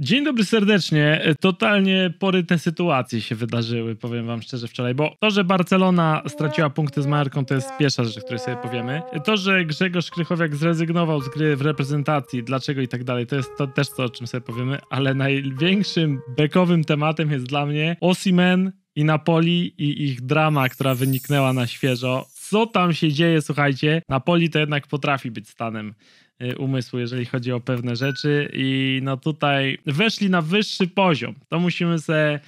Dzień dobry serdecznie. Totalnie poryte sytuacje się wydarzyły, powiem wam szczerze wczoraj, bo to, że Barcelona straciła punkty z Marką, to jest pierwsza rzecz, o której sobie powiemy. To, że Grzegorz Krychowiak zrezygnował z gry w reprezentacji, dlaczego i tak dalej, to jest to też to, o czym sobie powiemy, ale największym bekowym tematem jest dla mnie Osimen i Napoli i ich drama, która wyniknęła na świeżo co tam się dzieje, słuchajcie, Napoli to jednak potrafi być stanem Y, umysłu, jeżeli chodzi o pewne rzeczy i no tutaj weszli na wyższy poziom. To musimy sobie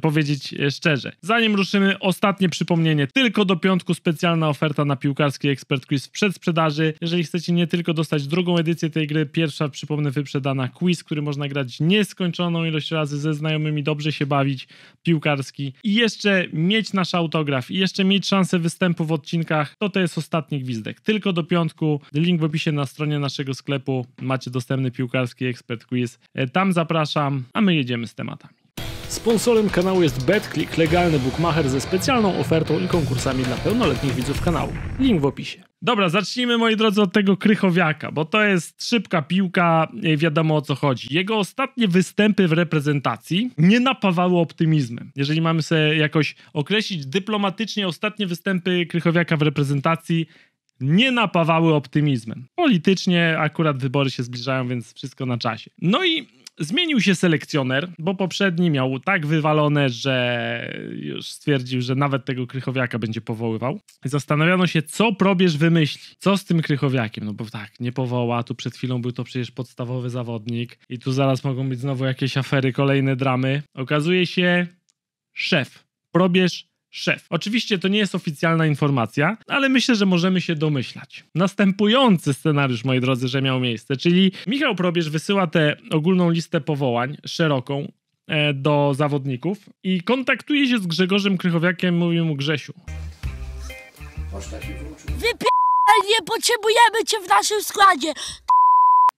powiedzieć e, szczerze. Zanim ruszymy, ostatnie przypomnienie. Tylko do piątku specjalna oferta na piłkarski Expert Quiz w przedsprzedaży. Jeżeli chcecie nie tylko dostać drugą edycję tej gry, pierwsza, przypomnę, wyprzedana quiz, który można grać nieskończoną ilość razy ze znajomymi, dobrze się bawić, piłkarski i jeszcze mieć nasz autograf i jeszcze mieć szansę występu w odcinkach, to to jest ostatni gwizdek. Tylko do piątku, link w opisie na stronie naszego sklepu, macie dostępny piłkarski Expert Quiz. E, tam zapraszam, a my jedziemy z tematem. Sponsorem kanału jest BetClick, legalny bookmacher ze specjalną ofertą i konkursami dla pełnoletnich widzów kanału. Link w opisie. Dobra, zacznijmy moi drodzy od tego Krychowiaka, bo to jest szybka piłka, wiadomo o co chodzi. Jego ostatnie występy w reprezentacji nie napawały optymizmem. Jeżeli mamy sobie jakoś określić dyplomatycznie ostatnie występy Krychowiaka w reprezentacji, nie napawały optymizmem. Politycznie akurat wybory się zbliżają, więc wszystko na czasie. No i Zmienił się selekcjoner, bo poprzedni miał tak wywalone, że już stwierdził, że nawet tego krychowiaka będzie powoływał. Zastanawiano się, co probierz wymyśli, co z tym krychowiakiem, no bo tak, nie powoła, tu przed chwilą był to przecież podstawowy zawodnik i tu zaraz mogą być znowu jakieś afery, kolejne dramy. Okazuje się, szef, probierz szef. Oczywiście to nie jest oficjalna informacja, ale myślę, że możemy się domyślać. Następujący scenariusz, moi drodzy, że miał miejsce, czyli Michał Probierz wysyła tę ogólną listę powołań, szeroką, e, do zawodników i kontaktuje się z Grzegorzem Krychowiakiem, mówi mu Grzesiu. nie potrzebujemy cię w naszym składzie.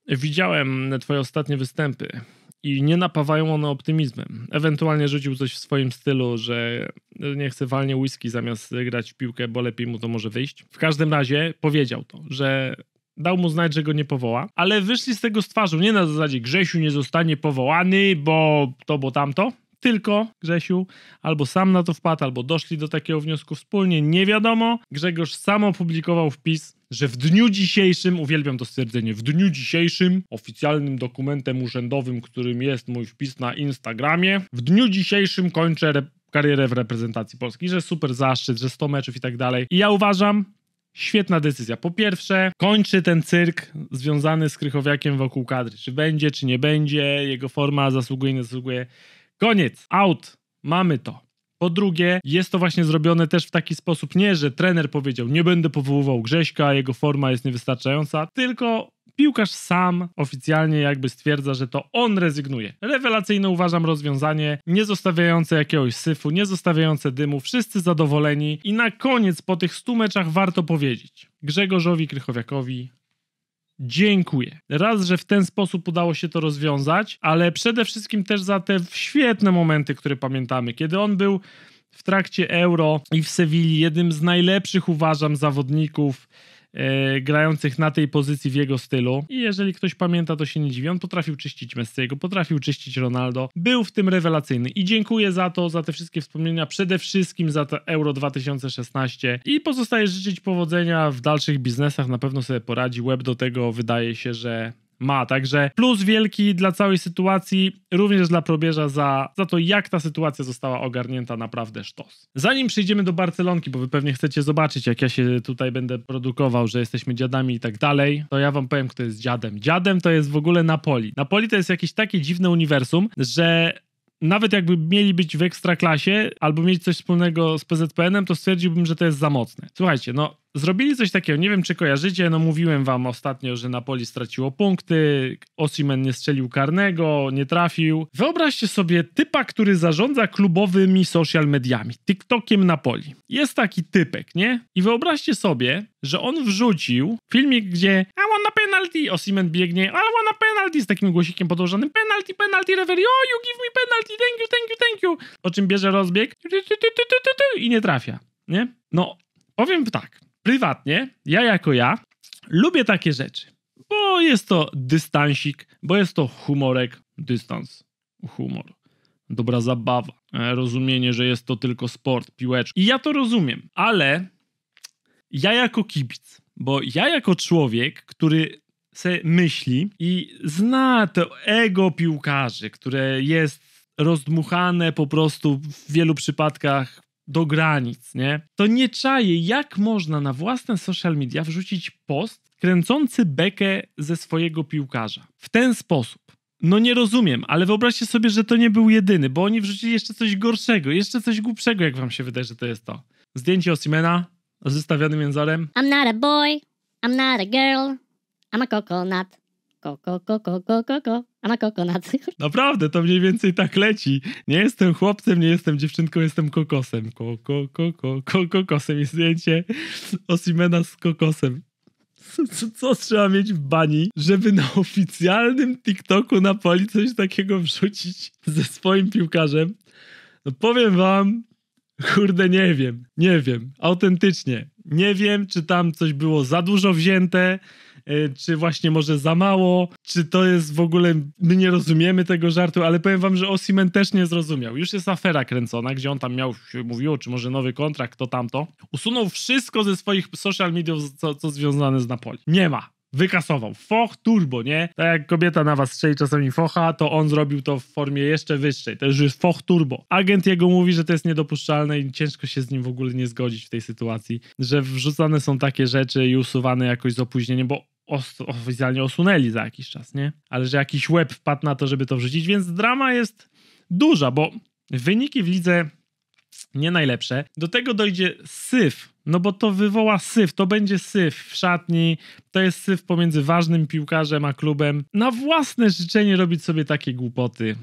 Widziałem twoje ostatnie występy i nie napawają one optymizmem. Ewentualnie rzucił coś w swoim stylu, że nie chce walnie whisky zamiast grać w piłkę, bo lepiej mu to może wyjść. W każdym razie powiedział to, że dał mu znać, że go nie powoła, ale wyszli z tego z twarzą, nie na zasadzie Grzesiu nie zostanie powołany, bo to, bo tamto, tylko Grzesiu, albo sam na to wpadł, albo doszli do takiego wniosku wspólnie, nie wiadomo. Grzegorz sam opublikował wpis, że w dniu dzisiejszym, uwielbiam to stwierdzenie, w dniu dzisiejszym oficjalnym dokumentem urzędowym, którym jest mój wpis na Instagramie, w dniu dzisiejszym kończę karierę w reprezentacji Polski, że super zaszczyt, że 100 meczów i tak dalej. I ja uważam, Świetna decyzja. Po pierwsze, kończy ten cyrk związany z Krychowiakiem wokół kadry. Czy będzie, czy nie będzie, jego forma zasługuje, nie zasługuje. Koniec, out, mamy to. Po drugie, jest to właśnie zrobione też w taki sposób, nie, że trener powiedział, nie będę powoływał Grześka, jego forma jest niewystarczająca, tylko piłkarz sam oficjalnie jakby stwierdza, że to on rezygnuje. Rewelacyjne uważam rozwiązanie, nie zostawiające jakiegoś syfu, nie zostawiające dymu, wszyscy zadowoleni i na koniec po tych 100 meczach warto powiedzieć Grzegorzowi Krychowiakowi dziękuję. Raz, że w ten sposób udało się to rozwiązać, ale przede wszystkim też za te świetne momenty, które pamiętamy, kiedy on był w trakcie Euro i w Sewilli jednym z najlepszych uważam zawodników E, grających na tej pozycji w jego stylu. I jeżeli ktoś pamięta, to się nie dziwi. On potrafił czyścić Messiego, potrafił czyścić Ronaldo. Był w tym rewelacyjny. I dziękuję za to, za te wszystkie wspomnienia. Przede wszystkim za to Euro 2016. I pozostaje życzyć powodzenia w dalszych biznesach. Na pewno sobie poradzi. Web do tego wydaje się, że ma. Także plus wielki dla całej sytuacji, również dla probierza za, za to, jak ta sytuacja została ogarnięta, naprawdę sztos. Zanim przejdziemy do Barcelonki, bo wy pewnie chcecie zobaczyć, jak ja się tutaj będę produkował, że jesteśmy dziadami i tak dalej, to ja wam powiem, kto jest dziadem. Dziadem to jest w ogóle Napoli. Napoli to jest jakieś takie dziwne uniwersum, że nawet jakby mieli być w ekstraklasie albo mieć coś wspólnego z PZPN-em, to stwierdziłbym, że to jest za mocne. Słuchajcie, no zrobili coś takiego, nie wiem czy kojarzycie, no mówiłem wam ostatnio, że Napoli straciło punkty, Osimen nie strzelił karnego, nie trafił. Wyobraźcie sobie typa, który zarządza klubowymi social mediami, TikTokiem Napoli. Jest taki typek, nie? I wyobraźcie sobie, że on wrzucił filmik, gdzie penalty, Osimen biegnie, I na penalty, z takim głosikiem podłożonym, penalty, penalty, referee, oh, you give me penalty, thank you, thank you, thank you, O czym bierze rozbieg i nie trafia, nie? No, powiem tak, prywatnie, ja jako ja, lubię takie rzeczy, bo jest to dystansik, bo jest to humorek, dystans, humor dobra zabawa, e, rozumienie, że jest to tylko sport, piłeczka. I ja to rozumiem, ale ja jako kibic, bo ja jako człowiek, który sobie myśli i zna to ego piłkarzy, które jest rozdmuchane po prostu w wielu przypadkach do granic, nie? To nie czaje, jak można na własne social media wrzucić post kręcący bekę ze swojego piłkarza. W ten sposób. No nie rozumiem, ale wyobraźcie sobie, że to nie był jedyny, bo oni wrzucili jeszcze coś gorszego, jeszcze coś głupszego, jak wam się wydaje, że to jest to. Zdjęcie Osimena z wystawionym jęzorem. I'm not a boy, I'm not a girl, I'm a coconut. Koko, koko, koko, koko, a na kokonat. Naprawdę, to mniej więcej tak leci. Nie jestem chłopcem, nie jestem dziewczynką, jestem kokosem. Koko, koko, koko, kokosem. I zdjęcie Osimena z kokosem. Co, co, co, trzeba mieć w bani, żeby na oficjalnym TikToku na poli coś takiego wrzucić ze swoim piłkarzem? No powiem wam, kurde, nie wiem. Nie wiem. Autentycznie. Nie wiem, czy tam coś było za dużo wzięte, E, czy właśnie może za mało, czy to jest w ogóle, my nie rozumiemy tego żartu, ale powiem wam, że Osimen też nie zrozumiał. Już jest afera kręcona, gdzie on tam miał, mówiło, czy może nowy kontrakt, to tamto. Usunął wszystko ze swoich social mediów, co, co związane z Napoli. Nie ma wykasował. Foch turbo, nie? Tak jak kobieta na was strzeli czasami focha, to on zrobił to w formie jeszcze wyższej. To już jest foch turbo. Agent jego mówi, że to jest niedopuszczalne i ciężko się z nim w ogóle nie zgodzić w tej sytuacji, że wrzucane są takie rzeczy i usuwane jakoś z opóźnieniem, bo oficjalnie osunęli za jakiś czas, nie? Ale że jakiś łeb wpadł na to, żeby to wrzucić, więc drama jest duża, bo wyniki w lidze nie najlepsze. Do tego dojdzie syf, no bo to wywoła syf, to będzie syf w szatni, to jest syf pomiędzy ważnym piłkarzem a klubem. Na własne życzenie robić sobie takie głupoty.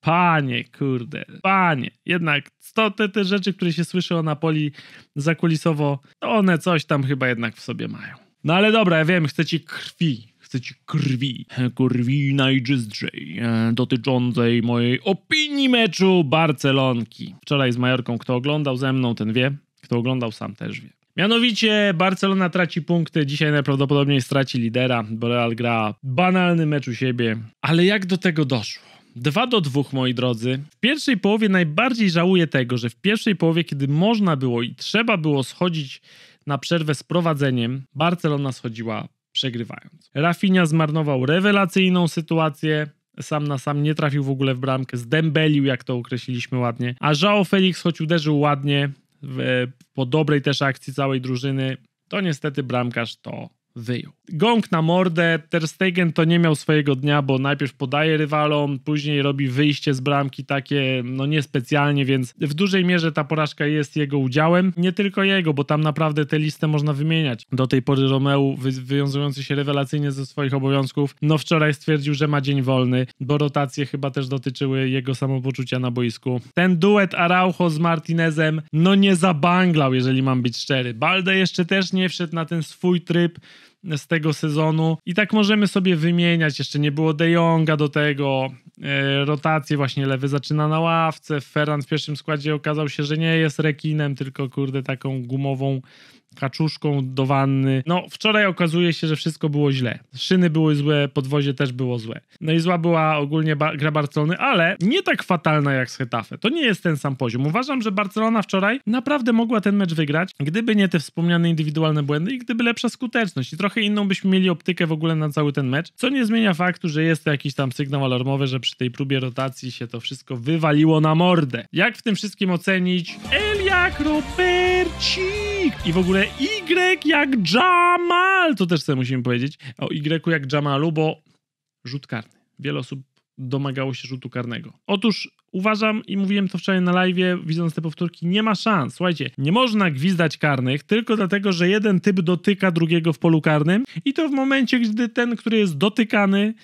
Panie, kurde, panie. Jednak to, te, te rzeczy, które się słyszy o Napoli zakulisowo, to one coś tam chyba jednak w sobie mają. No ale dobra, ja wiem, chcecie krwi, chcecie krwi, krwi najczystszej, e, dotyczącej mojej opinii meczu Barcelonki. Wczoraj z Majorką, kto oglądał ze mną, ten wie, kto oglądał sam też wie. Mianowicie Barcelona traci punkty, dzisiaj najprawdopodobniej straci lidera, bo Real gra banalny mecz u siebie. Ale jak do tego doszło? 2 do 2, moi drodzy. W pierwszej połowie najbardziej żałuję tego, że w pierwszej połowie, kiedy można było i trzeba było schodzić na przerwę z prowadzeniem, Barcelona schodziła przegrywając. Rafinha zmarnował rewelacyjną sytuację, sam na sam nie trafił w ogóle w bramkę, zdębelił, jak to określiliśmy ładnie. A João Felix, choć uderzył ładnie, w, po dobrej też akcji całej drużyny, to niestety bramkarz to wyjął. Gong na mordę, Ter Stegen to nie miał swojego dnia, bo najpierw podaje rywalom, później robi wyjście z bramki takie, no niespecjalnie, więc w dużej mierze ta porażka jest jego udziałem. Nie tylko jego, bo tam naprawdę tę listę można wymieniać. Do tej pory Romeu, wy wywiązujący się rewelacyjnie ze swoich obowiązków, no wczoraj stwierdził, że ma dzień wolny, bo rotacje chyba też dotyczyły jego samopoczucia na boisku. Ten duet Araujo z Martinezem, no nie zabanglał, jeżeli mam być szczery. Balde jeszcze też nie wszedł na ten swój tryb, z tego sezonu. I tak możemy sobie wymieniać, jeszcze nie było De Jonga do tego, e, Rotacje właśnie lewy zaczyna na ławce, Ferran w pierwszym składzie okazał się, że nie jest rekinem, tylko kurde taką gumową kaczuszką do wanny. No, wczoraj okazuje się, że wszystko było źle. Szyny były złe, podwozie też było złe. No i zła była ogólnie ba gra Barcelony, ale nie tak fatalna jak z Hetafe. To nie jest ten sam poziom. Uważam, że Barcelona wczoraj naprawdę mogła ten mecz wygrać, gdyby nie te wspomniane indywidualne błędy i gdyby lepsza skuteczność. I trochę inną byśmy mieli optykę w ogóle na cały ten mecz, co nie zmienia faktu, że jest to jakiś tam sygnał alarmowy, że przy tej próbie rotacji się to wszystko wywaliło na mordę. Jak w tym wszystkim ocenić? Eliak Roberci! I w ogóle Y jak Jamal, to też sobie musimy powiedzieć, o Y jak Jamalu, bo rzut karny. Wiele osób domagało się rzutu karnego. Otóż uważam i mówiłem to wczoraj na live, widząc te powtórki, nie ma szans. Słuchajcie, nie można gwizdać karnych tylko dlatego, że jeden typ dotyka drugiego w polu karnym i to w momencie, gdy ten, który jest dotykany,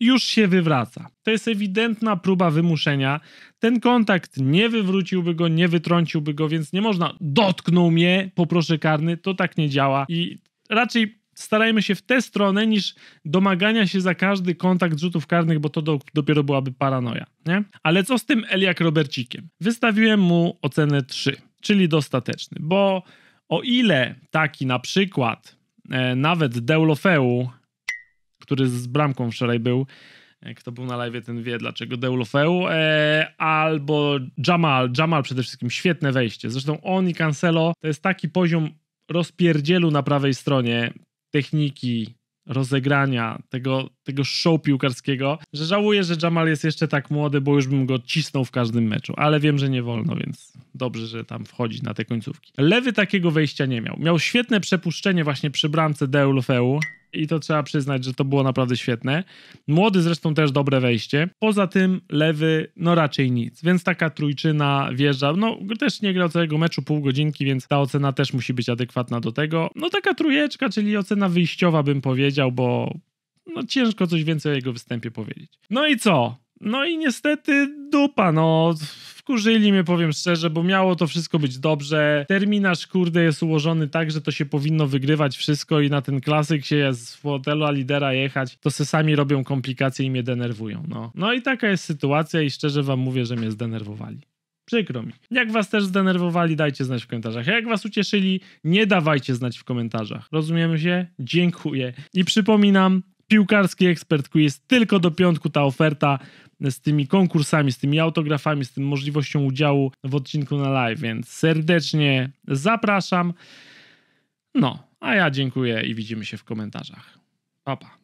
już się wywraca. To jest ewidentna próba wymuszenia ten kontakt nie wywróciłby go, nie wytrąciłby go, więc nie można dotknął mnie, poproszę karny, to tak nie działa i raczej starajmy się w tę stronę niż domagania się za każdy kontakt rzutów karnych, bo to do, dopiero byłaby paranoja, nie? Ale co z tym Eliak Robercikiem? Wystawiłem mu ocenę 3, czyli dostateczny, bo o ile taki na przykład e, nawet Deulofeu, który z bramką wczoraj był, E, kto był na live, ten wie, dlaczego Deulofeu. E, albo Jamal. Jamal przede wszystkim świetne wejście. Zresztą on i Cancelo to jest taki poziom rozpierdzielu na prawej stronie techniki, rozegrania, tego, tego show piłkarskiego, że żałuję, że Jamal jest jeszcze tak młody, bo już bym go cisnął w każdym meczu, ale wiem, że nie wolno, więc dobrze, że tam wchodzi na te końcówki. Lewy takiego wejścia nie miał. Miał świetne przepuszczenie właśnie przy bramce Deulofeu, i to trzeba przyznać, że to było naprawdę świetne. Młody zresztą też dobre wejście. Poza tym lewy, no raczej nic, więc taka trójczyna wjeżdża. No też nie grał całego meczu pół godzinki, więc ta ocena też musi być adekwatna do tego. No taka trójeczka, czyli ocena wyjściowa bym powiedział, bo no ciężko coś więcej o jego występie powiedzieć. No i co? No i niestety dupa, no wkurzyli mnie, powiem szczerze, bo miało to wszystko być dobrze. Terminarz, kurde, jest ułożony tak, że to się powinno wygrywać wszystko i na ten klasyk się jest z a lidera jechać, to se sami robią komplikacje i mnie denerwują, no. No i taka jest sytuacja i szczerze wam mówię, że mnie zdenerwowali. Przykro mi. Jak was też zdenerwowali, dajcie znać w komentarzach. A Jak was ucieszyli, nie dawajcie znać w komentarzach. Rozumiemy się? Dziękuję. I przypominam, piłkarski ekspert jest Tylko do piątku ta oferta z tymi konkursami, z tymi autografami, z tym możliwością udziału w odcinku na live, więc serdecznie zapraszam. No, a ja dziękuję i widzimy się w komentarzach. Pa, pa.